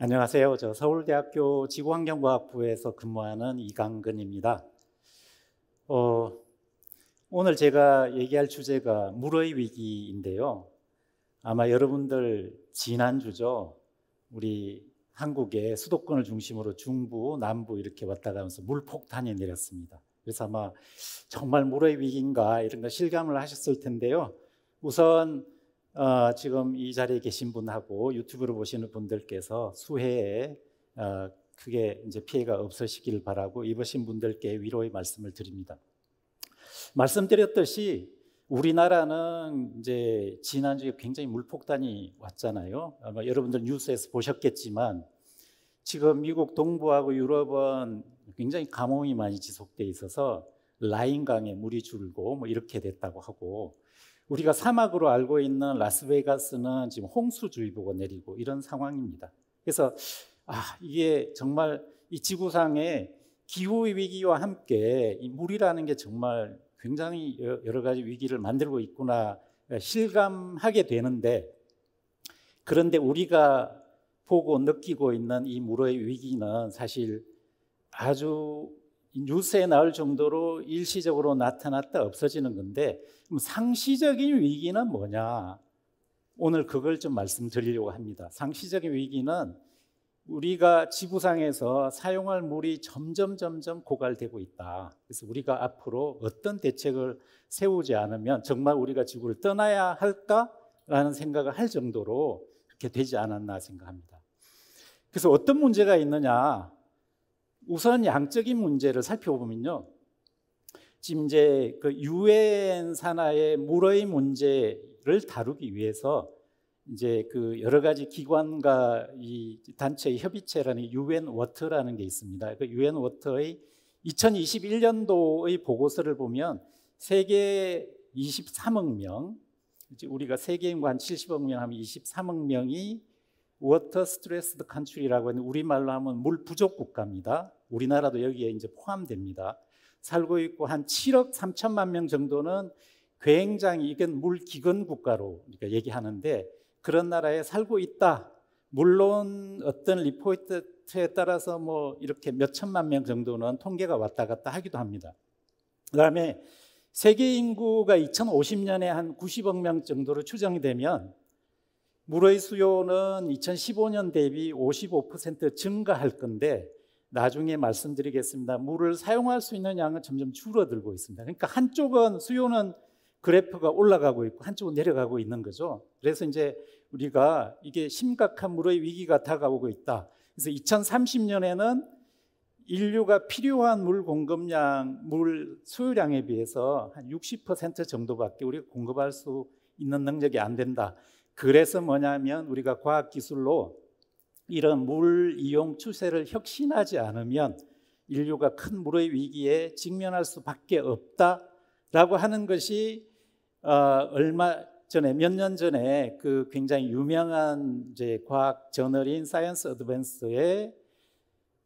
안녕하세요. 저 서울대학교 지구환경과학부에서 근무하는 이강근입니다. 어, 오늘 제가 얘기할 주제가 물의 위기인데요. 아마 여러분들 지난주죠. 우리 한국의 수도권을 중심으로 중부, 남부 이렇게 왔다 가면서 물폭탄이 내렸습니다. 그래서 아마 정말 물의 위기인가 이런 거 실감을 하셨을 텐데요. 우선 어, 지금 이 자리에 계신 분하고 유튜브로 보시는 분들께서 수해에 어, 크게 이제 피해가 없으시길 바라고 입으신 분들께 위로의 말씀을 드립니다. 말씀드렸듯이 우리나라는 이제 지난주에 굉장히 물폭탄이 왔잖아요. 아마 여러분들 뉴스에서 보셨겠지만 지금 미국 동부하고 유럽은 굉장히 가뭄이 많이 지속돼 있어서 라인강에 물이 줄고 뭐 이렇게 됐다고 하고 우리가 사막으로 알고 있는 라스베이거스는 지금 홍수주의보가 내리고 이런 상황입니다. 그래서 아, 이게 정말 이 지구상에 기후 위기와 함께 물이라는 게 정말 굉장히 여러 가지 위기를 만들고 있구나 예, 실감하게 되는데 그런데 우리가 보고 느끼고 있는 이 물의 위기는 사실 아주 뉴스에 나올 정도로 일시적으로 나타났다 없어지는 건데 상시적인 위기는 뭐냐? 오늘 그걸 좀 말씀드리려고 합니다. 상시적인 위기는 우리가 지구상에서 사용할 물이 점점 점점 고갈되고 있다. 그래서 우리가 앞으로 어떤 대책을 세우지 않으면 정말 우리가 지구를 떠나야 할까라는 생각을 할 정도로 그렇게 되지 않았나 생각합니다. 그래서 어떤 문제가 있느냐? 우선 양적인 문제를 살펴보면요. 지금 이제 그 유엔 산하의 물의 문제를 다루기 위해서 이제 그 여러 가지 기관과 이 단체의 협의체라는 유엔 워터라는 게 있습니다. 그 유엔 워터의 2021년도의 보고서를 보면 세계 23억 명, 이제 우리가 세계인과 한 70억 명 하면 23억 명이 워터 스트레스드 칸츄리라고 하는 우리말로 하면 물 부족 국가입니다. 우리나라도 여기에 이제 포함됩니다. 살고 있고 한 7억 3천만 명 정도는 굉장히 이건 물기근 국가로 그러니까 얘기하는데 그런 나라에 살고 있다. 물론 어떤 리포트에 따라서 뭐 이렇게 몇 천만 명 정도는 통계가 왔다 갔다 하기도 합니다. 그다음에 세계 인구가 2050년에 한 90억 명 정도로 추정이 되면 물의 수요는 2015년 대비 55% 증가할 건데 나중에 말씀드리겠습니다. 물을 사용할 수 있는 양은 점점 줄어들고 있습니다. 그러니까 한쪽은 수요는 그래프가 올라가고 있고 한쪽은 내려가고 있는 거죠. 그래서 이제 우리가 이게 심각한 물의 위기가 다가오고 있다. 그래서 2030년에는 인류가 필요한 물 공급량, 물 소유량에 비해서 한 60% 정도밖에 우리가 공급할 수 있는 능력이 안 된다. 그래서 뭐냐면 우리가 과학 기술로 이런 물 이용 추세를 혁신하지 않으면 인류가 큰 물의 위기에 직면할 수밖에 없다라고 하는 것이 어, 얼마 전에 몇 년 전에 그 굉장히 유명한 이제 과학 저널인 사이언스 어드밴스의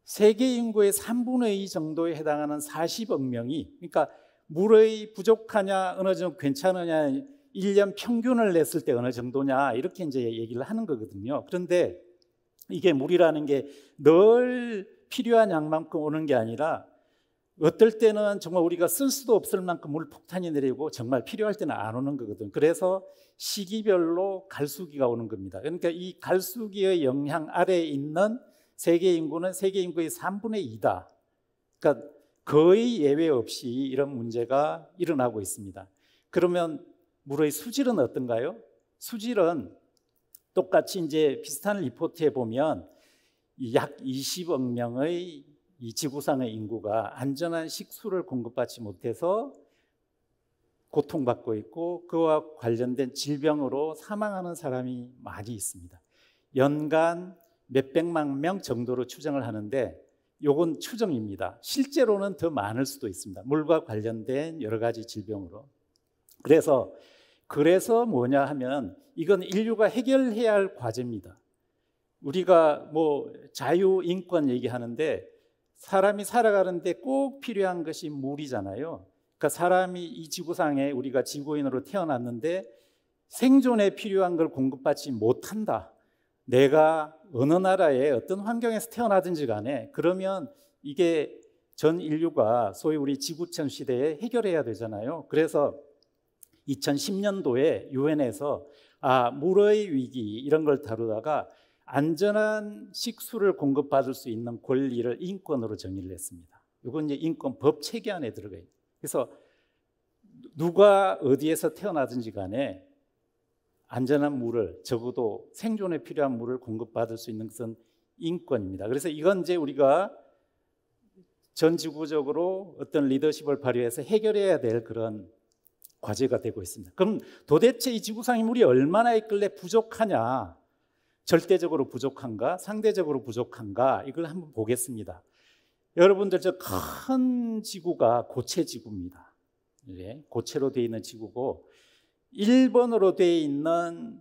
세계 인구의 3분의 2 정도에 해당하는 40억 명이 그러니까 물의 부족하냐 어느 정도 괜찮으냐 1년 평균을 냈을 때 어느 정도냐 이렇게 이제 얘기를 하는 거거든요. 그런데 이게 물이라는 게 늘 필요한 양만큼 오는 게 아니라 어떨 때는 정말 우리가 쓸 수도 없을 만큼 물 폭탄이 내리고 정말 필요할 때는 안 오는 거거든. 그래서 시기별로 갈수기가 오는 겁니다. 그러니까 이 갈수기의 영향 아래에 있는 세계 인구는 세계 인구의 3분의 2다. 그러니까 거의 예외 없이 이런 문제가 일어나고 있습니다. 그러면 물의 수질은 어떤가요? 수질은 똑같이 이제 비슷한 리포트에 보면 약 20억 명의 이 지구상의 인구가 안전한 식수를 공급받지 못해서 고통받고 있고 그와 관련된 질병으로 사망하는 사람이 많이 있습니다. 연간 몇백만 명 정도로 추정을 하는데 요건 추정입니다. 실제로는 더 많을 수도 있습니다. 물과 관련된 여러 가지 질병으로. 그래서 그래서 뭐냐 하면 이건 인류가 해결해야 할 과제입니다. 우리가 뭐 자유 인권 얘기하는데 사람이 살아가는데 꼭 필요한 것이 물이잖아요. 그러니까 사람이 이 지구상에 우리가 지구인으로 태어났는데 생존에 필요한 걸 공급받지 못한다. 내가 어느 나라의 어떤 환경에서 태어나든지 간에 그러면 이게 전 인류가 소위 우리 지구촌 시대에 해결해야 되잖아요. 그래서 2010년도에 유엔에서 아, 물의 위기 이런 걸 다루다가 안전한 식수를 공급받을 수 있는 권리를 인권으로 정의를 했습니다. 이건 이제 인권법 체계안에 들어가 있는. 그래서 누가 어디에서 태어나든지 간에 안전한 물을 적어도 생존에 필요한 물을 공급받을 수 있는 것은 인권입니다. 그래서 이건 이제 우리가 전 지구적으로 어떤 리더십을 발휘해서 해결해야 될 그런 과제가 되고 있습니다. 그럼 도대체 이 지구상이 물이 얼마나 있길래 부족하냐? 절대적으로 부족한가? 상대적으로 부족한가? 이걸 한번 보겠습니다. 여러분들 저 큰 지구가 고체 지구입니다. 예, 고체로 되어 있는 지구고 1번으로 되어 있는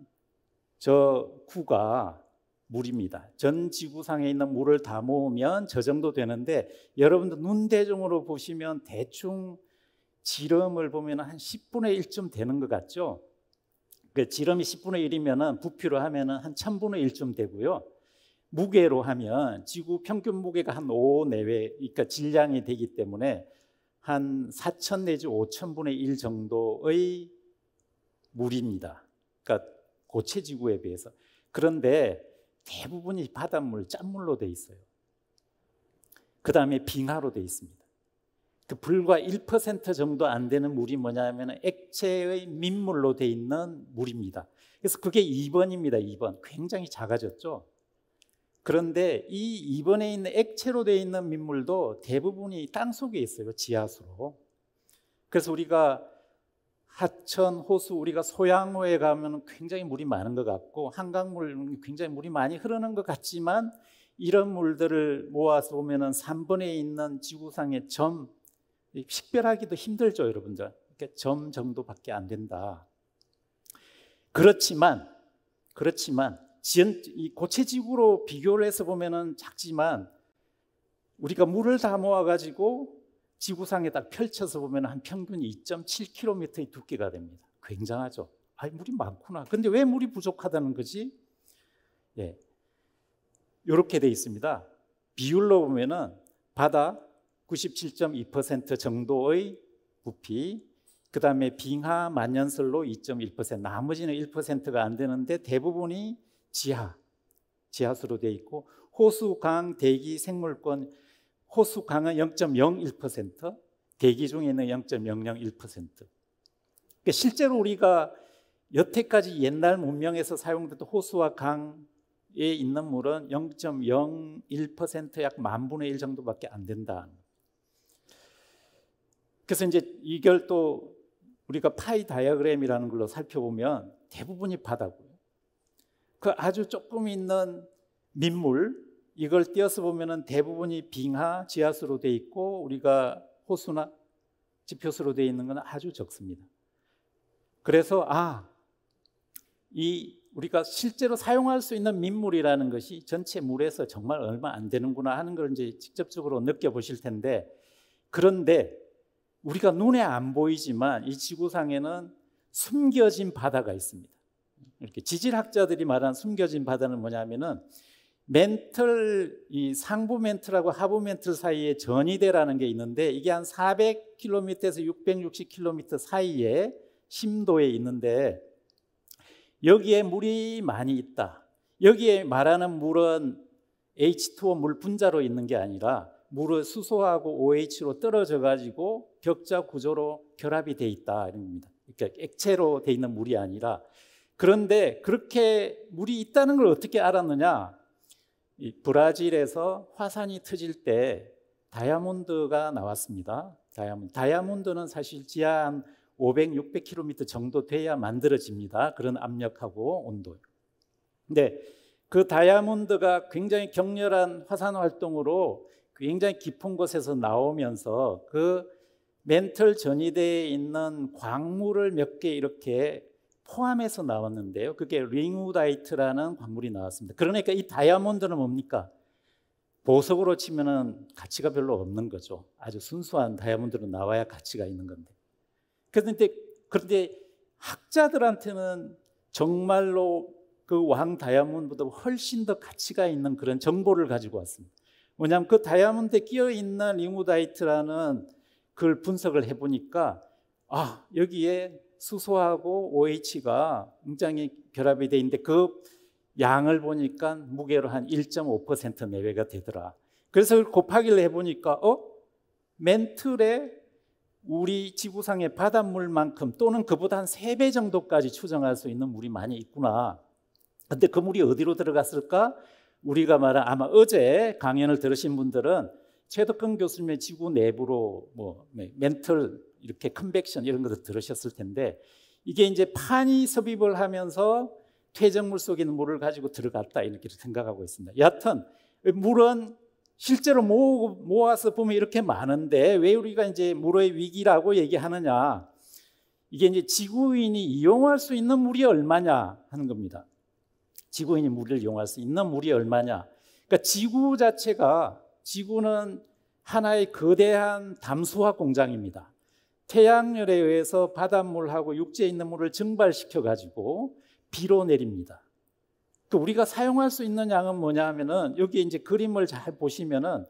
저 구가 물입니다. 전 지구상에 있는 물을 다 모으면 저 정도 되는데 여러분들 눈대중으로 보시면 대충 지름을 보면 한 10분의 1쯤 되는 것 같죠? 그 지름이 10분의 1이면 부피로 하면한 1000분의 1쯤 되고요. 무게로 하면 지구 평균 무게가 한 5 내외, 그러니까 질량이 되기 때문에 한 4천 내지 5천분의 1 정도의 물입니다. 그러니까 고체 지구에 비해서. 그런데 대부분이 바닷물, 짠물로 돼 있어요. 그 다음에 빙하로 돼 있습니다. 그 불과 1% 정도 안 되는 물이 뭐냐면 액체의 민물로 돼 있는 물입니다. 그래서 그게 2번입니다. 2번. 굉장히 작아졌죠. 그런데 이 2번에 있는 액체로 돼 있는 민물도 대부분이 땅 속에 있어요. 지하수로. 그래서 우리가 하천, 호수, 우리가 소양호에 가면 굉장히 물이 많은 것 같고 한강물 굉장히 물이 많이 흐르는 것 같지만 이런 물들을 모아서 보면은 3번에 있는 지구상의 점 식별하기도 힘들죠, 여러분들. 이렇게 점 정도밖에 안 된다. 그렇지만, 그렇지만, 지연, 이 고체지구로 비교를 해서 보면은 작지만, 우리가 물을 다 모아가지고 지구상에 딱 펼쳐서 보면 한 평균 2.7km의 두께가 됩니다. 굉장하죠. 아, 물이 많구나. 근데 왜 물이 부족하다는 거지? 예. 요렇게 돼 있습니다. 비율로 보면은 바다 97.2% 정도의 부피, 그 다음에 빙하 만년설로 2.1%, 나머지는 1%가 안 되는데 대부분이 지하, 지하수로 되어 있고 호수, 강, 대기, 생물권, 호수, 강은 0.01%, 대기 중에는 0.001%. 그러니까 실제로 우리가 여태까지 옛날 문명에서 사용됐던 호수와 강에 있는 물은 0.01%약 만분의 일 정도밖에 안 된다. 그래서 이제 이걸 또 우리가 파이 다이어그램이라는 걸로 살펴보면 대부분이 바다고요. 그 아주 조금 있는 민물 이걸 띄어서 보면은 대부분이 빙하 지하수로 돼 있고 우리가 호수나 지표수로 돼 있는 건 아주 적습니다. 그래서 아 이 우리가 실제로 사용할 수 있는 민물이라는 것이 전체 물에서 정말 얼마 안 되는구나 하는 걸 이제 직접적으로 느껴보실 텐데 그런데 우리가 눈에 안 보이지만 이 지구상에는 숨겨진 바다가 있습니다. 이렇게 지질학자들이 말한 숨겨진 바다는 뭐냐면은 멘틀 이 상부 멘틀하고 하부 멘틀 사이에 전이대라는 게 있는데 이게 한 400km에서 660km 사이에 심도에 있는데 여기에 물이 많이 있다. 여기에 말하는 물은 H2O 물 분자로 있는 게 아니라 물을 수소하고 OH로 떨어져 가지고 격자 구조로 결합이 돼 있다 이런 겁니다. 그러니까 액체로 돼 있는 물이 아니라 그런데 그렇게 물이 있다는 걸 어떻게 알았느냐? 브라질에서 화산이 터질 때 다이아몬드가 나왔습니다. 다이아몬드. 다이아몬드는 사실 지하 한 500, 600km 정도 돼야 만들어집니다. 그런 압력하고 온도. 근데 그 다이아몬드가 굉장히 격렬한 화산 활동으로 굉장히 깊은 곳에서 나오면서 그 멘틀 전이대에 있는 광물을 몇 개 이렇게 포함해서 나왔는데요. 그게 링우다이트라는 광물이 나왔습니다. 그러니까 이 다이아몬드는 뭡니까? 보석으로 치면은 가치가 별로 없는 거죠. 아주 순수한 다이아몬드로 나와야 가치가 있는 건데. 그런데 그런데 학자들한테는 정말로 그 왕 다이아몬드보다 훨씬 더 가치가 있는 그런 정보를 가지고 왔습니다. 뭐냐면 그 다이아몬드에 끼어 있는 링우다이트라는 그걸 분석을 해보니까 아 여기에 수소하고 OH가 굉장히 결합이 돼 있는데 그 양을 보니까 무게로 한 1.5% 내외가 되더라. 그래서 곱하기를 해보니까 어 멘틀에 우리 지구상의 바닷물만큼 또는 그보다 한 3배 정도까지 추정할 수 있는 물이 많이 있구나. 근데 그 물이 어디로 들어갔을까? 우리가 말한 아마 어제 강연을 들으신 분들은 최덕근 교수님의 지구 내부로 뭐멘틀 네, 이렇게 컨벡션 이런 것도 들으셨을 텐데 이게 이제 판이 섭입을 하면서 퇴적물 속에 있는 물을 가지고 들어갔다 이렇게 생각하고 있습니다. 여하튼 물은 실제로 모아서 보면 이렇게 많은데 왜 우리가 이제 물의 위기라고 얘기하느냐? 이게 이제 지구인이 이용할 수 있는 물이 얼마냐 하는 겁니다. 지구인이 물을 이용할 수 있는 물이 얼마냐? 그러니까 지구 자체가 지구는 하나의 거대한 담수화 공장입니다. 태양열에 의해서 바닷물하고 육지에 있는 물을 증발시켜 가지고 비로 내립니다. 그 우리가 사용할 수 있는 양은 뭐냐 면은 여기 이제 그림을 잘 보시면은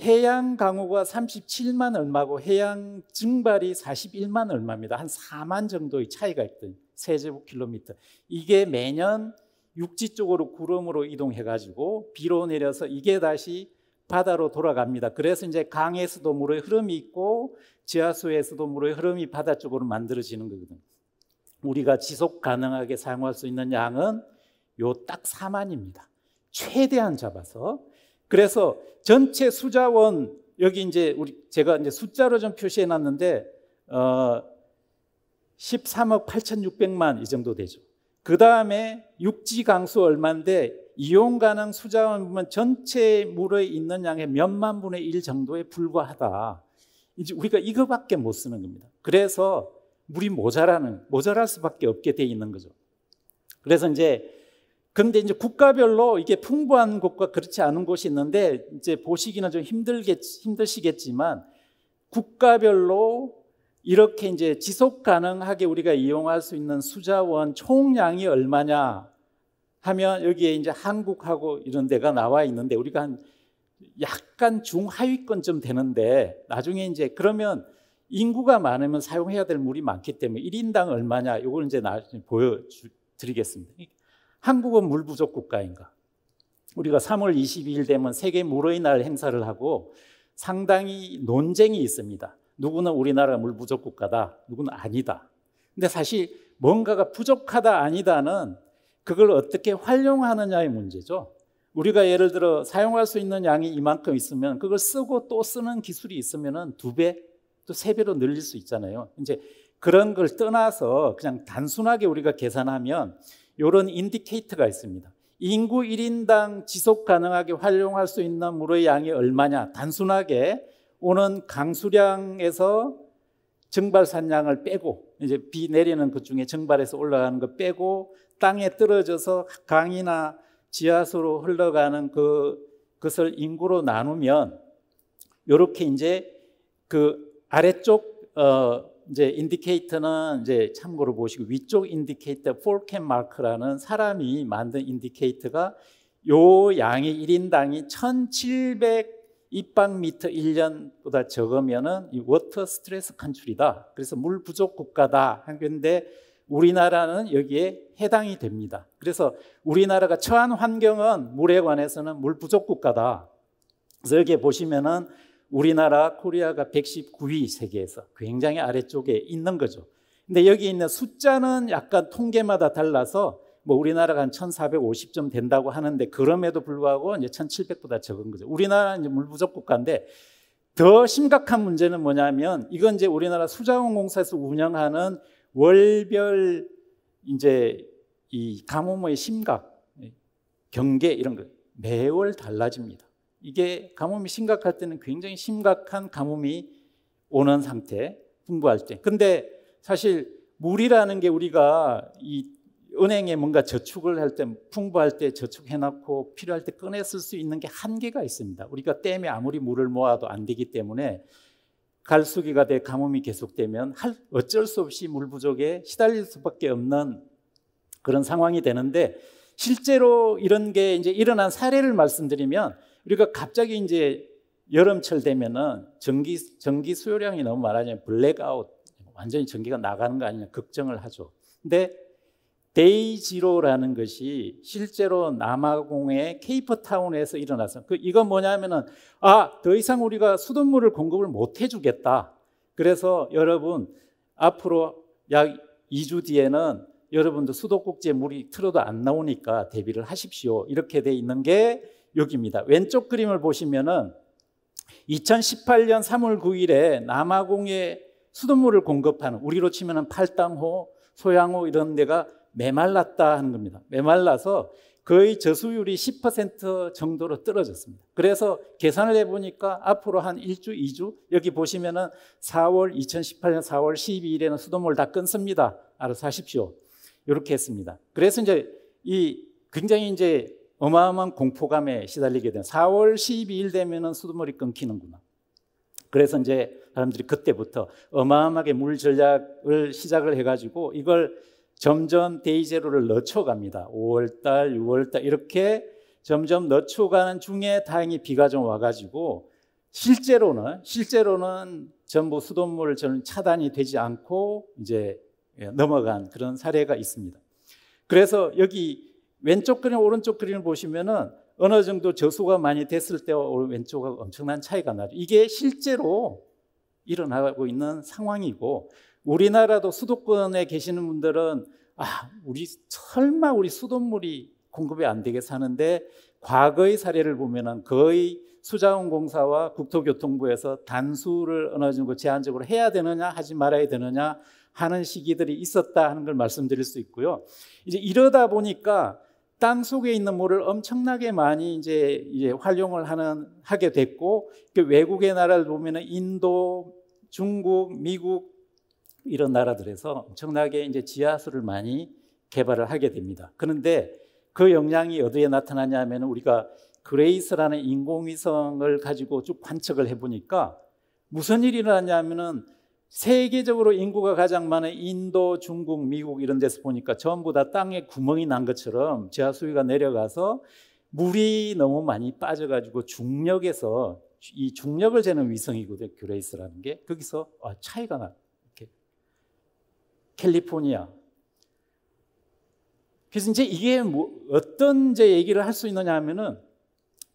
해양 강우가 37만 얼마고 해양 증발이 41만 얼마입니다. 한 4만 정도의 차이가 있던 세제곱킬로미터. 이게 매년 육지 쪽으로 구름으로 이동해 가지고 비로 내려서 이게 다시 바다로 돌아갑니다. 그래서 이제 강에서도 물의 흐름이 있고 지하수에서도 물의 흐름이 바다 쪽으로 만들어지는 거거든요. 우리가 지속 가능하게 사용할 수 있는 양은 요 딱 4만입니다. 최대한 잡아서. 그래서 전체 수자원 여기 이제 우리 제가 이제 숫자로 좀 표시해 놨는데 어 13억 8,600만 이 정도 되죠. 그 다음에 육지 강수 얼마인데 이용 가능 수자원 부분 전체 물에 있는 양의 몇 만 분의 일 정도에 불과하다. 이제 우리가 이거밖에 못 쓰는 겁니다. 그래서 물이 모자라는 모자랄 수밖에 없게 돼 있는 거죠. 그래서 이제 근데 이제 국가별로 이게 풍부한 곳과 그렇지 않은 곳이 있는데 이제 보시기는 좀 힘들겠 힘드시겠지만 국가별로 이렇게 이제 지속 가능하게 우리가 이용할 수 있는 수자원 총량이 얼마냐 하면 여기에 이제 한국하고 이런 데가 나와 있는데 우리가 한 약간 중하위권쯤 되는데 나중에 이제 그러면 인구가 많으면 사용해야 될 물이 많기 때문에 1인당 얼마냐 이걸 이제 나중에 보여드리겠습니다. 한국은 물 부족 국가인가? 우리가 3월 22일 되면 세계 물의 날 행사를 하고 상당히 논쟁이 있습니다. 누구는 우리나라 물 부족 국가다, 누구는 아니다. 근데 사실 뭔가가 부족하다 아니다는 그걸 어떻게 활용하느냐의 문제죠. 우리가 예를 들어 사용할 수 있는 양이 이만큼 있으면 그걸 쓰고 또 쓰는 기술이 있으면 두 배, 또 세 배로 늘릴 수 있잖아요. 이제 그런 걸 떠나서 그냥 단순하게 우리가 계산하면 이런 인디케이터가 있습니다. 인구 1인당 지속 가능하게 활용할 수 있는 물의 양이 얼마냐. 단순하게 오는 강수량에서 증발산량을 빼고 이제 비 내리는 것 중에 증발해서 올라가는 거 빼고 땅에 떨어져서 강이나 지하수로 흘러가는 그, 그것을 인구로 나누면 이렇게 이제 그 아래쪽 어 이제 인디케이터는 이제 참고로 보시고 위쪽 인디케이터 폴켄 마크라는 사람이 만든 인디케이터가 요양의 1인당이 1700 입방미터 1년보다 적으면은 이 워터 스트레스 컨트리다. 그래서 물 부족 국가다. 그런데 우리나라는 여기에 해당이 됩니다. 그래서 우리나라가 처한 환경은 물에 관해서는 물 부족 국가다. 그래서 여기 보시면은 우리나라 코리아가 119위 세계에서 굉장히 아래쪽에 있는 거죠. 근데 여기 있는 숫자는 약간 통계마다 달라서 뭐 우리나라가 한 1450점 된다고 하는데 그럼에도 불구하고 이제 1700보다 적은 거죠. 우리나라는 이제 물 부족 국가인데 더 심각한 문제는 뭐냐면 이건 이제 우리나라 수자원공사에서 운영하는 월별 이제 이 가뭄의 심각, 경계 이런 것 매월 달라집니다. 이게 가뭄이 심각할 때는 굉장히 심각한 가뭄이 오는 상태, 분부할 때. 근데 사실 물이라는 게 우리가 이 은행에 뭔가 저축을 할 때, 풍부할 때 저축해놓고 필요할 때 꺼내 쓸 수 있는 게 한계가 있습니다. 우리가 댐에 아무리 물을 모아도 안 되기 때문에 갈수기가 돼 가뭄이 계속되면 어쩔 수 없이 물 부족에 시달릴 수밖에 없는 그런 상황이 되는데 실제로 이런 게 이제 일어난 사례를 말씀드리면 우리가 갑자기 이제 여름철 되면은 전기 전기 수요량이 너무 많아지면 블랙아웃 완전히 전기가 나가는 거 아니냐 걱정을 하죠. 근데 데이지로라는 것이 실제로 남아공의 케이퍼타운에서 일어나서 그 이건 뭐냐면은 아더 이상 우리가 수돗물을 공급을 못 해주겠다. 그래서 여러분 앞으로 약 2주 뒤에는 여러분도 수도꼭지에 물이 틀어도 안 나오니까 대비를 하십시오. 이렇게 돼 있는 게 여기입니다. 왼쪽 그림을 보시면은 2018년 3월 9일에 남아공에 수돗물을 공급하는 우리로 치면은 팔당호, 소양호 이런 데가 메말랐다 하는 겁니다. 메말라서 거의 저수율이 10% 정도로 떨어졌습니다. 그래서 계산을 해보니까 앞으로 한 1주, 2주, 여기 보시면은 4월, 2018년 4월 12일에는 수돗물 다 끊습니다. 알아서 하십시오. 이렇게 했습니다. 그래서 이제 이 굉장히 이제 어마어마한 공포감에 시달리게 된 4월 12일 되면은 수돗물이 끊기는구나. 그래서 이제 사람들이 그때부터 어마어마하게 물 전략을 시작을 해가지고 이걸 점점 데이제로를 늦춰갑니다. 5월달, 6월달 이렇게 점점 늦춰가는 중에 다행히 비가 좀 와가지고 실제로는 실제로는 전부 수돗물 저는 차단이 되지 않고 이제 넘어간 그런 사례가 있습니다. 그래서 여기 왼쪽 그림 오른쪽 그림을 보시면은 어느 정도 저수가 많이 됐을 때와 왼쪽하고 엄청난 차이가 나죠. 이게 실제로 일어나고 있는 상황이고 우리나라도 수도권에 계시는 분들은 아, 우리 설마 우리 수돗물이 공급이 안 되게 사는데 과거의 사례를 보면은 거의 수자원공사와 국토교통부에서 단수를 어느 정도 제한적으로 해야 되느냐 하지 말아야 되느냐 하는 시기들이 있었다 하는 걸 말씀드릴 수 있고요. 이제 이러다 보니까 땅 속에 있는 물을 엄청나게 많이 이제, 이제 활용을 하는 하게 됐고 그 외국의 나라를 보면은 인도, 중국, 미국 이런 나라들에서 엄청나게 이제 지하수를 많이 개발을 하게 됩니다. 그런데 그 영향이 어디에 나타나냐면 우리가 그레이스라는 인공위성을 가지고 쭉 관측을 해보니까 무슨 일이 일어났냐면 세계적으로 인구가 가장 많은 인도, 중국, 미국 이런 데서 보니까 전부 다 땅에 구멍이 난 것처럼 지하 수위가 내려가서 물이 너무 많이 빠져가지고 중력에서 이 중력을 재는 위성이거든요. 그레이스라는 게 거기서 아, 차이가 났다. 캘리포니아. 그래서 이제 이게 뭐 어떤 이제 얘기를 할 수 있느냐 하면은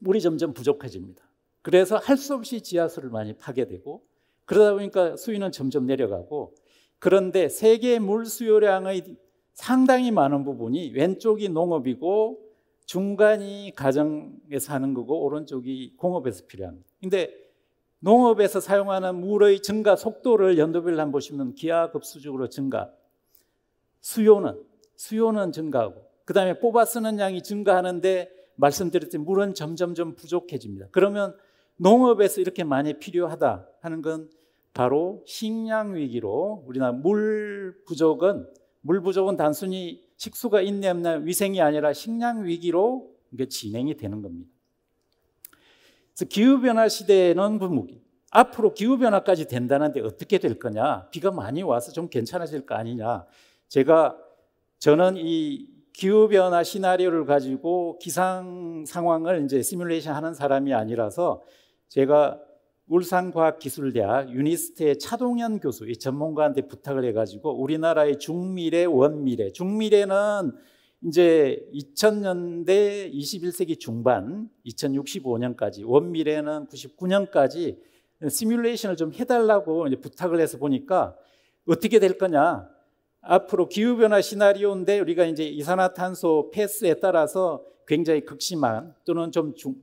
물이 점점 부족해집니다. 그래서 할 수 없이 지하수를 많이 파괴되고 그러다 보니까 수위는 점점 내려가고 그런데 세계 물 수요량의 상당히 많은 부분이 왼쪽이 농업이고 중간이 가정에서 하는 거고 오른쪽이 공업에서 필요합니다. 근데 농업에서 사용하는 물의 증가 속도를 연도별로 한번 보시면 기하급수적으로 증가. 수요는 수요는 증가하고 그다음에 뽑아 쓰는 양이 증가하는데 말씀드렸듯이 물은 점점점 부족해집니다. 그러면 농업에서 이렇게 많이 필요하다 하는 건 바로 식량 위기로 우리나라 물 부족은 물 부족은 단순히 식수가 있냐 없냐 위생이 아니라 식량 위기로 이게 진행이 되는 겁니다. 그래서 기후변화 시대에는 분무기. 앞으로 기후변화까지 된다는데 어떻게 될 거냐? 비가 많이 와서 좀 괜찮아질 거 아니냐? 제가, 저는 이 기후변화 시나리오를 가지고 기상 상황을 이제 시뮬레이션 하는 사람이 아니라서 제가 울산과학기술대학 유니스트의 차동현 교수, 이 전문가한테 부탁을 해가지고 우리나라의 중미래, 원미래. 중미래는 이제 2000년대 21세기 중반 2065년까지 원미래는 99년까지 시뮬레이션을 좀 해달라고 부탁을 해서 보니까 어떻게 될 거냐 앞으로 기후변화 시나리오인데 우리가 이제 이산화탄소 패스에 따라서 굉장히 극심한 또는 좀 중,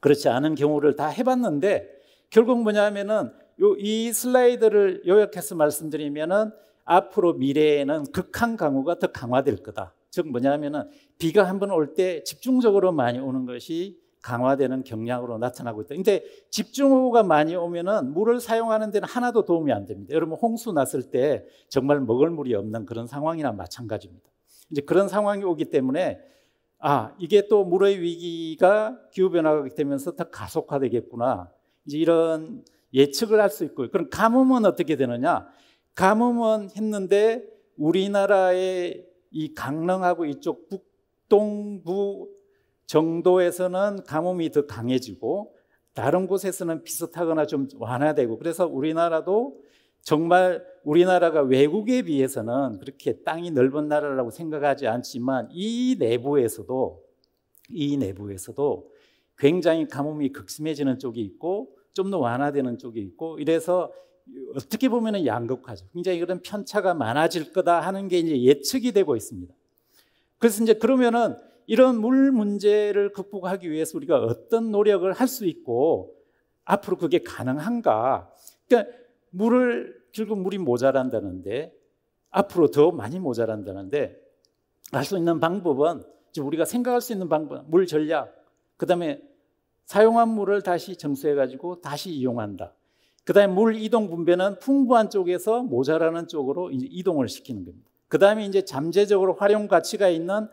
그렇지 않은 경우를 다 해봤는데 결국 뭐냐면은 이 슬라이드를 요약해서 말씀드리면은 앞으로 미래에는 극한 강우가 더 강화될 거다. 즉 뭐냐면은 비가 한 번 올 때 집중적으로 많이 오는 것이 강화되는 경향으로 나타나고 있다. 근데 집중호우가 많이 오면은 물을 사용하는 데는 하나도 도움이 안 됩니다. 여러분 홍수 났을 때 정말 먹을 물이 없는 그런 상황이나 마찬가지입니다. 이제 그런 상황이 오기 때문에 아, 이게 또 물의 위기가 기후 변화가 되면서 더 가속화되겠구나. 이제 이런 예측을 할 수 있고요. 그럼 가뭄은 어떻게 되느냐? 가뭄은 했는데 우리나라의 이 강릉하고 이쪽 북동부 정도에서는 가뭄이 더 강해지고 다른 곳에서는 비슷하거나 좀 완화되고 그래서 우리나라도 정말 우리나라가 외국에 비해서는 그렇게 땅이 넓은 나라라고 생각하지 않지만 이 내부에서도 이 내부에서도 굉장히 가뭄이 극심해지는 쪽이 있고 좀 더 완화되는 쪽이 있고 이래서 어떻게 보면 양극화죠. 굉장히 그런 편차가 많아질 거다 하는 게 이제 예측이 되고 있습니다. 그래서 이제 그러면은 이런 물 문제를 극복하기 위해서 우리가 어떤 노력을 할 수 있고 앞으로 그게 가능한가? 그러니까 물을 결국 물이 모자란다는데 앞으로 더 많이 모자란다는데 할 수 있는 방법은 지금 우리가 생각할 수 있는 방법 물 전략 그다음에 사용한 물을 다시 정수해 가지고 다시 이용한다. 그 다음에 물 이동 분배는 풍부한 쪽에서 모자라는 쪽으로 이동을 시키는 겁니다. 그 다음에 이제 잠재적으로 활용 가치가 있는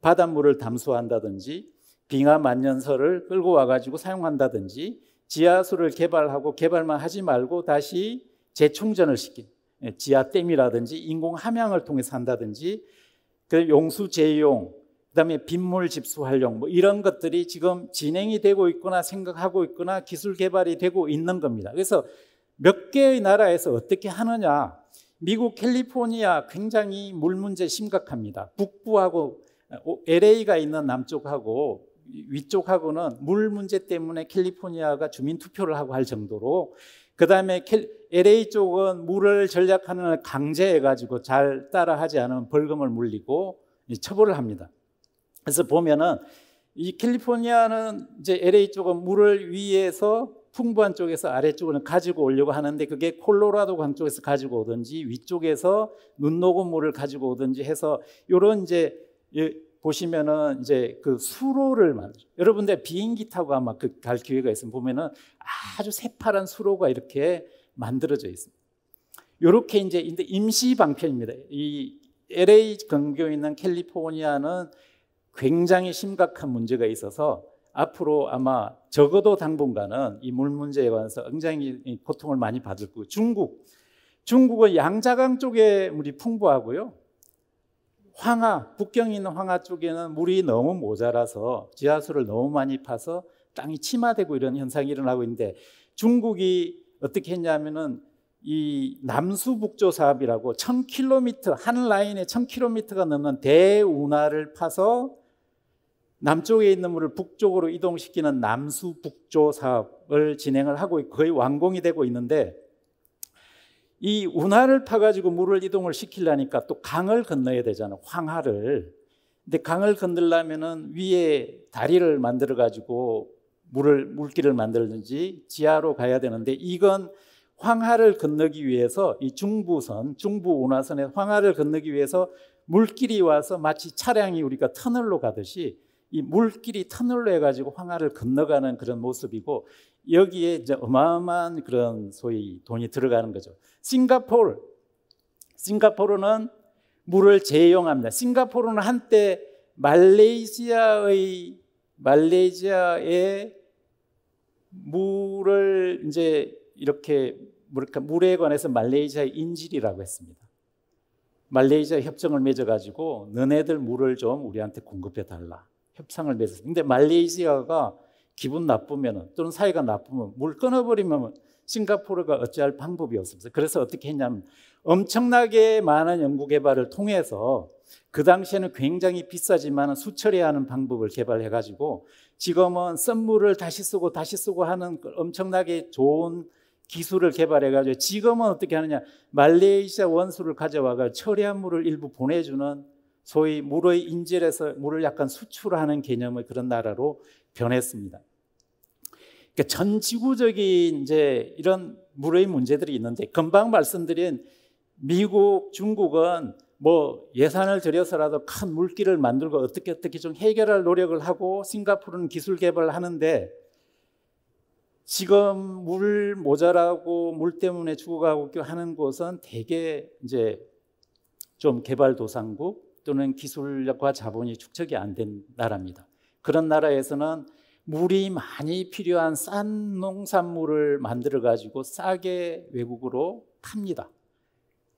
바닷물을 담수한다든지 빙하 만년설을 끌고 와가지고 사용한다든지 지하수를 개발하고 개발만 하지 말고 다시 재충전을 시킨 예, 지하댐이라든지 인공 함양을 통해서 한다든지 그 용수 재용 그다음에 빗물 집수 활용 뭐 이런 것들이 지금 진행이 되고 있거나 생각하고 있거나 기술 개발이 되고 있는 겁니다. 그래서 몇 개의 나라에서 어떻게 하느냐. 미국 캘리포니아 굉장히 물 문제 심각합니다. 북부하고 어, LA가 있는 남쪽하고 위쪽하고는 물 문제 때문에 캘리포니아가 주민 투표를 하고 할 정도로 그다음에 LA 쪽은 물을 절약하는 강제해 가지고 잘 따라하지 않으면 벌금을 물리고 처벌을 합니다. 그래서 보면은 이 캘리포니아는 이제 LA 쪽은 물을 위에서 풍부한 쪽에서 아래쪽으로 가지고 오려고 하는데 그게 콜로라도 강 쪽에서 가지고 오든지 위쪽에서 눈 녹은 물을 가지고 오든지 해서 요런 이제 보시면은 이제 그 수로를 만들. 여러분들 비행기 타고 아마 그 갈 기회가 있으면 보면은 아주 새파란 수로가 이렇게 만들어져 있습니다. 요렇게 이제 임시 방편입니다. 이 LA 근교 있는 캘리포니아는 굉장히 심각한 문제가 있어서 앞으로 아마 적어도 당분간은 이 물 문제에 관해서 굉장히 고통을 많이 받을 거고 중국 중국은 양자강 쪽에 물이 풍부하고요. 황하 북경 있는 황하 쪽에는 물이 너무 모자라서 지하수를 너무 많이 파서 땅이 침하되고 이런 현상이 일어나고 있는데 중국이 어떻게 했냐면은 이 남수북조 사업이라고 1 0 0 0 k 한 라인에 1 0 0 0 k 가 넘는 대운하를 파서 남쪽에 있는 물을 북쪽으로 이동시키는 남수북조 사업을 진행을 하고 거의 완공이 되고 있는데 이 운하를 파가지고 물을 이동을 시키려니까 또 강을 건너야 되잖아요. 황하를. 근데 강을 건들려면은 위에 다리를 만들어 가지고 물을 물길을 만들든지 지하로 가야 되는데 이건 황하를 건너기 위해서 이 중부선 중부 운하선의 황하를 건너기 위해서 물길이 와서 마치 차량이 우리가 터널로 가듯이 이 물길이 터널로 해가지고 황하를 건너가는 그런 모습이고 여기에 이제 어마어마한 그런 소위 돈이 들어가는 거죠. 싱가포르, 싱가포르는 물을 재이용합니다. 싱가포르는 한때 말레이시아의 말레이시아의 물을 이제 이렇게 물에 관해서 말레이시아의 인질이라고 했습니다. 말레이시아 협정을 맺어가지고 너네들 물을 좀 우리한테 공급해 달라. 협상을 맺었어요. 근데 말레이시아가 기분 나쁘면 또는 사이가 나쁘면 물 끊어버리면 싱가포르가 어찌할 방법이 없습니다. 그래서 어떻게 했냐면 엄청나게 많은 연구개발을 통해서 그 당시에는 굉장히 비싸지만 수처리하는 방법을 개발해가지고 지금은 썬물을 다시 쓰고 다시 쓰고 하는 그 엄청나게 좋은 기술을 개발해가지고 지금은 어떻게 하느냐 말레이시아 원수를 가져와가 처리한 물을 일부 보내주는 소위 물의 인질에서 물을 약간 수출하는 개념의 그런 나라로 변했습니다. 그러니까 전 지구적인 이제 이런 물의 문제들이 있는데 금방 말씀드린 미국, 중국은 뭐 예산을 들여서라도 큰 물길을 만들고 어떻게 어떻게 좀 해결할 노력을 하고 싱가포르는 기술 개발을 하는데 지금 물 모자라고 물 때문에 죽어가고 하는 곳은 대개 이제 좀 개발도상국 또는 기술력과 자본이 축적이 안 된 나라입니다. 그런 나라에서는 물이 많이 필요한 싼 농산물을 만들어 가지고 싸게 외국으로 팝니다.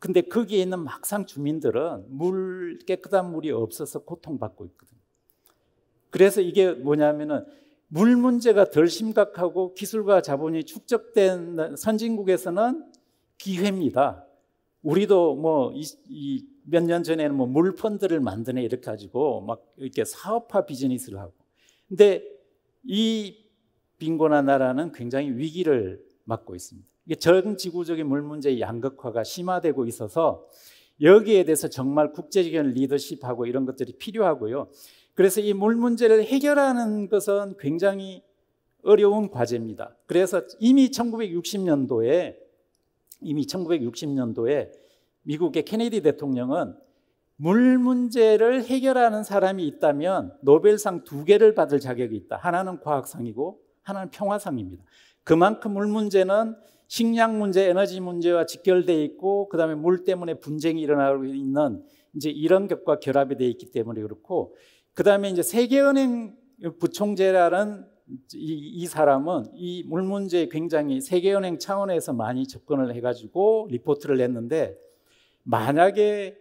근데 거기에 있는 막상 주민들은 물 깨끗한 물이 없어서 고통받고 있거든요. 그래서 이게 뭐냐면은 물 문제가 덜 심각하고 기술과 자본이 축적된 선진국에서는 기회입니다. 우리도 뭐 몇 년 전에는 뭐 물펀드를 만드네 이렇게 가지고 막 이렇게 사업화 비즈니스를 하고. 근데 이 빈곤한 나라는 굉장히 위기를 맞고 있습니다. 이게 전 지구적인 물 문제의 양극화가 심화되고 있어서 여기에 대해서 정말 국제적인 리더십하고 이런 것들이 필요하고요. 그래서 이 물 문제를 해결하는 것은 굉장히 어려운 과제입니다. 그래서 이미 1960년도에 이미 1960년도에 미국의 케네디 대통령은 물 문제를 해결하는 사람이 있다면 노벨상 두 개를 받을 자격이 있다. 하나는 과학상이고 하나는 평화상입니다. 그만큼 물 문제는 식량 문제, 에너지 문제와 직결되어 있고 그다음에 물 때문에 분쟁이 일어나고 있는 이제 이런 격과 결합이 되어 있기 때문에 그렇고 그다음에 이제 세계은행 부총재라는 이, 이, 사람은 이 물 문제에 굉장히 세계은행 차원에서 많이 접근을 해가지고 리포트를 냈는데 만약에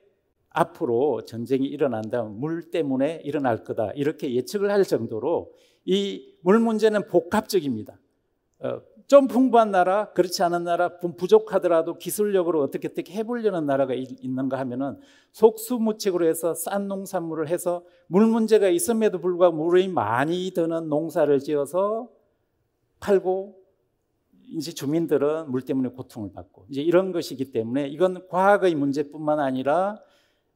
앞으로 전쟁이 일어난다면 물 때문에 일어날 거다 이렇게 예측을 할 정도로 이 물 문제는 복합적입니다. 어, 좀 풍부한 나라, 그렇지 않은 나라, 부족하더라도 기술력으로 어떻게 어떻게 해보려는 나라가 있는가 하면은 속수무책으로 해서 싼 농산물을 해서 물 문제가 있음에도 불구하고 물이 많이 드는 농사를 지어서 팔고 이제 주민들은 물 때문에 고통을 받고 이제 이런 것이기 때문에 이건 과학의 문제뿐만 아니라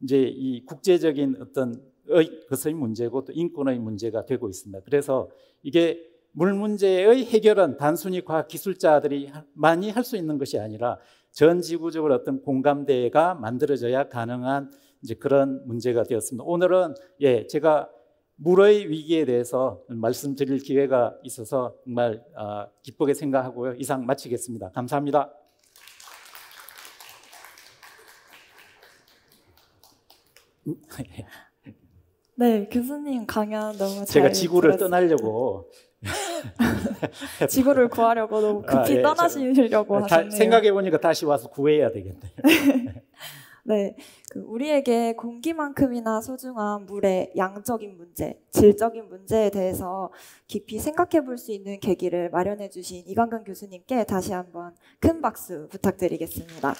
이제 이 국제적인 어떤 것의 문제고 또 인권의 문제가 되고 있습니다. 그래서 이게 물 문제의 해결은 단순히 과학 기술자들이 많이 할 수 있는 것이 아니라 전 지구적으로 어떤 공감대가 만들어져야 가능한 이제 그런 문제가 되었습니다. 오늘은 예, 제가 물의 위기에 대해서 말씀드릴 기회가 있어서 정말 어, 기쁘게 생각하고요. 이상 마치겠습니다. 감사합니다. 네, 교수님 강연 너무 잘 제가 지구를 들었습니다. 떠나려고 지구를 구하려고 너무 아, 급히 예, 아, 예, 떠나시려고 저, 하셨네요. 생각해 보니까 다시 와서 구해야 되겠네. 네, 그 우리에게 공기만큼이나 소중한 물의 양적인 문제, 질적인 문제에 대해서 깊이 생각해 볼 수 있는 계기를 마련해 주신 이광근 교수님께 다시 한번 큰 박수 부탁드리겠습니다.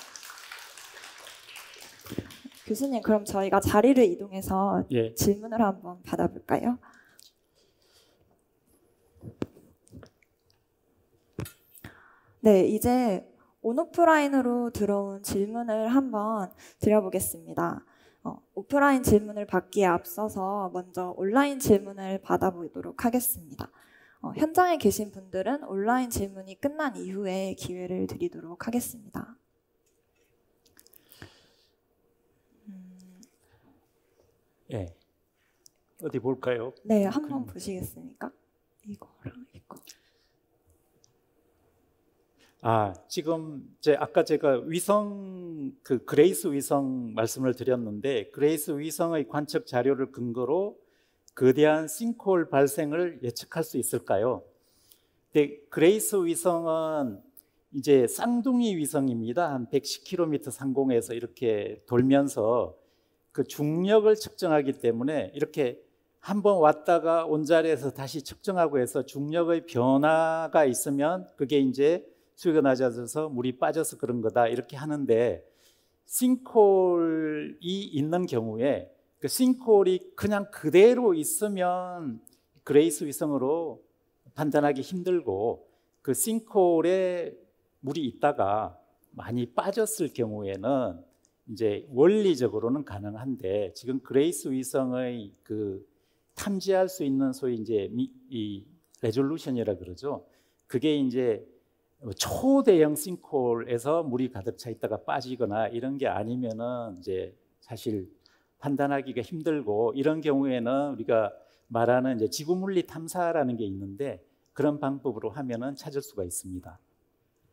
교수님, 그럼 저희가 자리를 이동해서 예. 질문을 한번 받아볼까요? 네, 이제 온오프라인으로 들어온 질문을 한번 드려보겠습니다. 어, 오프라인 질문을 받기에 앞서서 먼저 온라인 질문을 받아보도록 하겠습니다. 어, 현장에 계신 분들은 온라인 질문이 끝난 이후에 기회를 드리도록 하겠습니다. 음... 예. 어디 볼까요? 네, 한번 그... 보시겠습니까? 이거랑 아, 지금 제 아까 제가 위성 그 그레이스 위성 말씀을 드렸는데 그레이스 위성의 관측 자료를 근거로 거대한 싱크홀 발생을 예측할 수 있을까요? 근데 그레이스 위성은 이제 쌍둥이 위성입니다. 한 110km 상공에서 이렇게 돌면서 그 중력을 측정하기 때문에 이렇게 한 번 왔다가 온 자리에서 다시 측정하고 해서 중력의 변화가 있으면 그게 이제 수위가 낮아져서 물이 빠져서 그런 거다 이렇게 하는데 싱크홀이 있는 경우에 그 싱크홀이 그냥 그대로 있으면 그레이스 위성으로 판단하기 힘들고 그 싱크홀에 물이 있다가 많이 빠졌을 경우에는 이제 원리적으로는 가능한데 지금 그레이스 위성의 그 탐지할 수 있는 소위 이제 이 레졸루션이라 그러죠. 그게 이제 뭐 초대형 싱크홀에서 물이 가득 차 있다가 빠지거나 이런 게 아니면은 이제 사실 판단하기가 힘들고 이런 경우에는 우리가 말하는 이제 지구 물리 탐사라는 게 있는데 그런 방법으로 하면은 찾을 수가 있습니다.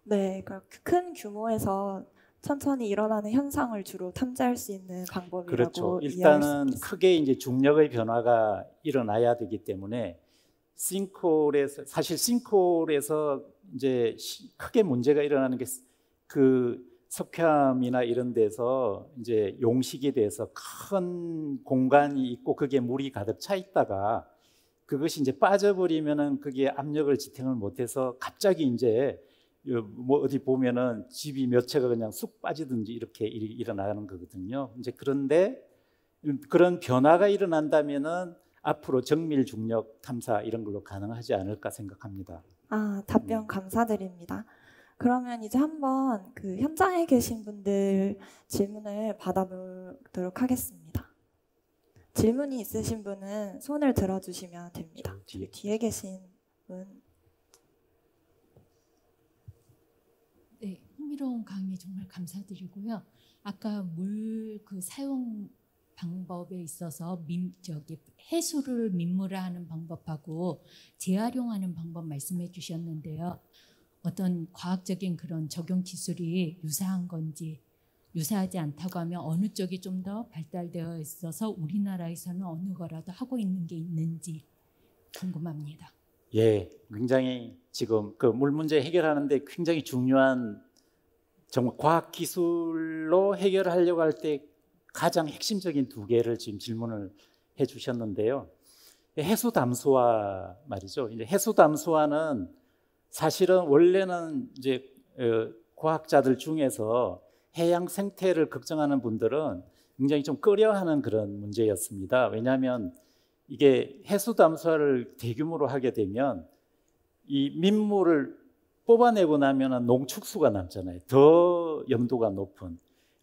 네, 그러니까 큰 규모에서 천천히 일어나는 현상을 주로 탐지할 수 있는 방법이라고 그렇죠. 일단은 크게 이제 중력의 변화가 일어나야 되기 때문에 싱크홀에서 사실 싱크홀에서 이제 크게 문제가 일어나는 게 그 석회암이나 이런 데서 이제 용식이 돼서 큰 공간이 있고 그게 물이 가득 차 있다가 그것이 이제 빠져버리면은 그게 압력을 지탱을 못해서 갑자기 이제 뭐 어디 보면은 집이 몇 채가 그냥 쑥 빠지든지 이렇게 일어나는 거거든요. 이제 그런데 음, 그런 변화가 일어난다면은 앞으로 정밀 중력 탐사 이런 걸로 가능하지 않을까 생각합니다. 아, 답변 감사드립니다. 그러면 이제 한번 그 현장에 계신 분들 질문을 받아보도록 하겠습니다. 질문이 있으신 분은 손을 들어주시면 됩니다. 네, 뒤에, 뒤에 계신 분. 네, 흥미로운 강의 정말 감사드리고요. 아까 물 그 사용 방법에 있어서 민, 저기 해수를 민물화하는 방법하고 재활용하는 방법 말씀해 주셨는데요. 어떤 과학적인 그런 적용 기술이 유사한 건지 유사하지 않다고 하면 어느 쪽이 좀 더 발달되어 있어서 우리나라에서는 어느 거라도 하고 있는 게 있는지 궁금합니다. 예, 굉장히 지금 그물 문제 해결하는데 굉장히 중요한 정말 과학 기술로 해결하려고 할때 가장 핵심적인 두 개를 지금 질문을 해 주셨는데요. 해수 담수화 말이죠. 이제 해수 담수화는 사실은 원래는 이제 어, 과학자들 중에서 해양 생태를 걱정하는 분들은 굉장히 좀 꺼려하는 그런 문제였습니다. 왜냐하면 이게 해수 담수화를 대규모로 하게 되면 이 민물을 뽑아내고 나면 농축수가 남잖아요. 더 염도가 높은.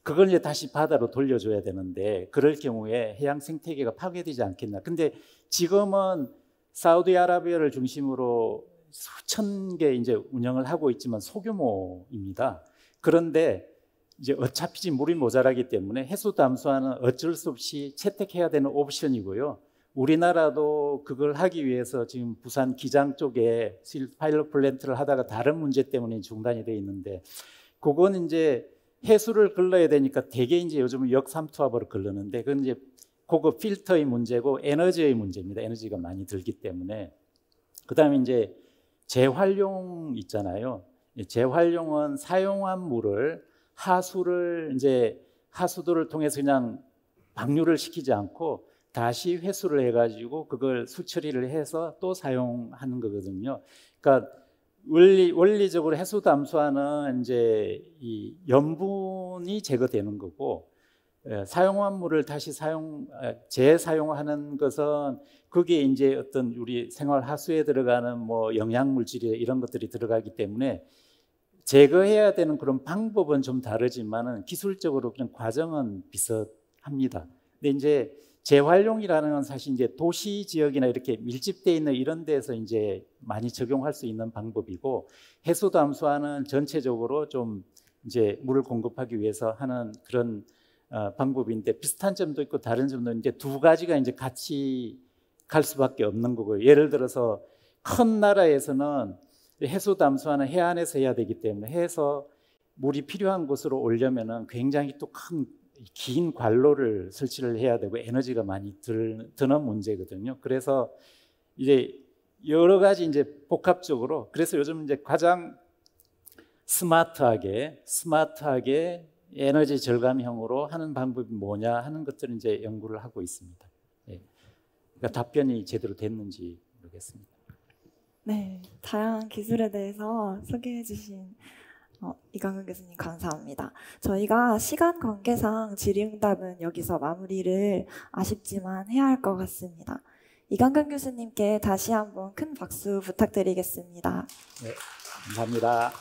그걸 이제 다시 바다로 돌려줘야 되는데 그럴 경우에 해양 생태계가 파괴되지 않겠나. 근데 지금은 사우디아라비아를 중심으로 수천 개 이제 운영을 하고 있지만 소규모입니다. 그런데 이제 어차피 지금 물이 모자라기 때문에 해수 담수화는 어쩔 수 없이 채택해야 되는 옵션이고요. 우리나라도 그걸 하기 위해서 지금 부산 기장 쪽에 파일럿 플랜트를 하다가 다른 문제 때문에 중단이 돼 있는데 그건 이제 해수를 걸러야 되니까 대개 이제 요즘은 역삼투압으로 걸르는데 그건 이제 고급 필터의 문제고 에너지의 문제입니다. 에너지가 많이 들기 때문에 그다음에 이제 재활용 있잖아요. 재활용은 사용한 물을 하수를 이제 하수도를 통해서 그냥 방류를 시키지 않고 다시 회수를 해가지고 그걸 수처리를 해서 또 사용하는 거거든요. 그러니까 원리 원리적으로 해수 담수화는 이제 이 염분이 제거되는 거고 예, 사용한 물을 다시 사용 아, 재사용하는 것은 거기에 이제 어떤 우리 생활 하수에 들어가는 뭐 영양 물질이 이런 것들이 들어가기 때문에 제거해야 되는 그런 방법은 좀 다르지만은 기술적으로 그런 과정은 비슷합니다. 근데 이제 재활용이라는 건 사실 이제 도시 지역이나 이렇게 밀집되어 있는 이런 데서 에 이제 많이 적용할 수 있는 방법이고 해수담수화는 전체적으로 좀 이제 물을 공급하기 위해서 하는 그런 어, 방법인데 비슷한 점도 있고 다른 점도 이제 두 가지가 이제 같이 갈 수밖에 없는 거고요. 예를 들어서 큰 나라에서는 해수 담수화는 해안에서 해야 되기 때문에 해서 물이 필요한 곳으로 올려면은 굉장히 또큰 긴 관로를 설치를 해야 되고 에너지가 많이 들, 드는 문제거든요. 그래서 이제 여러 가지 이제 복합적으로 그래서 요즘 이제 가장 스마트하게 스마트하게 에너지 절감형으로 하는 방법이 뭐냐 하는 것들을 이제 연구를 하고 있습니다. 예. 그러니까 답변이 제대로 됐는지 모르겠습니다. 네, 다양한 기술에 대해서 소개해 주신 어, 이강근 교수님 감사합니다. 저희가 시간 관계상 질의응답은 여기서 마무리를 아쉽지만 해야 할 것 같습니다. 이강근 교수님께 다시 한번 큰 박수 부탁드리겠습니다. 네, 감사합니다.